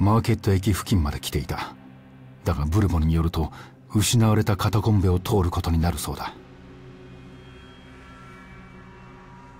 マーケット駅付近まで来ていただがブルボンによると失われたカタコンベを通ることになるそうだ